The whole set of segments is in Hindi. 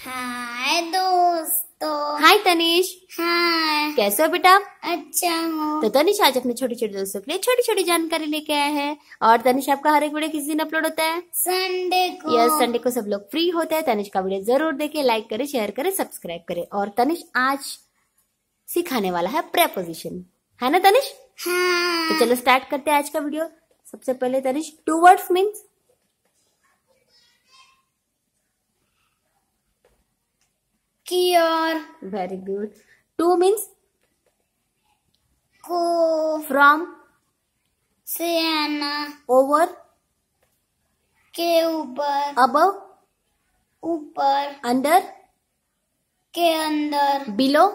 हाय दोस्तों हाय तनिष हाय कैसे हो बेटा अच्छा हूँ तो तनिष आज अपने छोटे छोटे दोस्तों के लिए छोटी छोटी जानकारी लेके आया है और तनिष आपका हर एक वीडियो किस दिन अपलोड होता है संडे को यस संडे को सब लोग फ्री होता है तनिष का वीडियो जरूर देखे लाइक करे शेयर करे सब्सक्राइब करे और तनिष आज सिखाने वाला है प्रेपोजिशन है ना तनिष हाँ। तो चलो स्टार्ट करते हैं आज का वीडियो सबसे पहले तनिष two words means Kier. Good to means को फ्रॉम From? Siena. Over? के ऊपर अब ऊपर अंडर के अंदर बिलो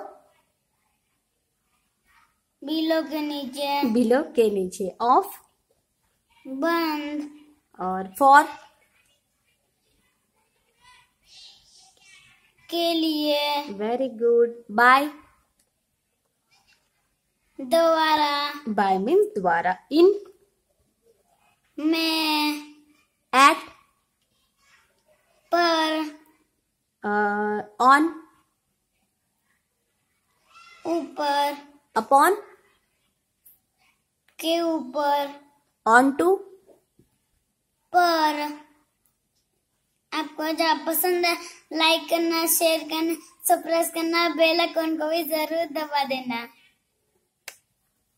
बिलो के नीचे बिलो के नीचे ऑफ बंद और फॉर के लिए वेरी गुड बाय द्वारा बाय मीन द्वारा इन मैं एट पर ऑन uh, ऊपर अपॉन के ऊपर ऑन टू पर आपको जो पसंद है लाइक करना शेयर करना सब्सक्राइब करना बेल आइकन को भी जरूर दबा देना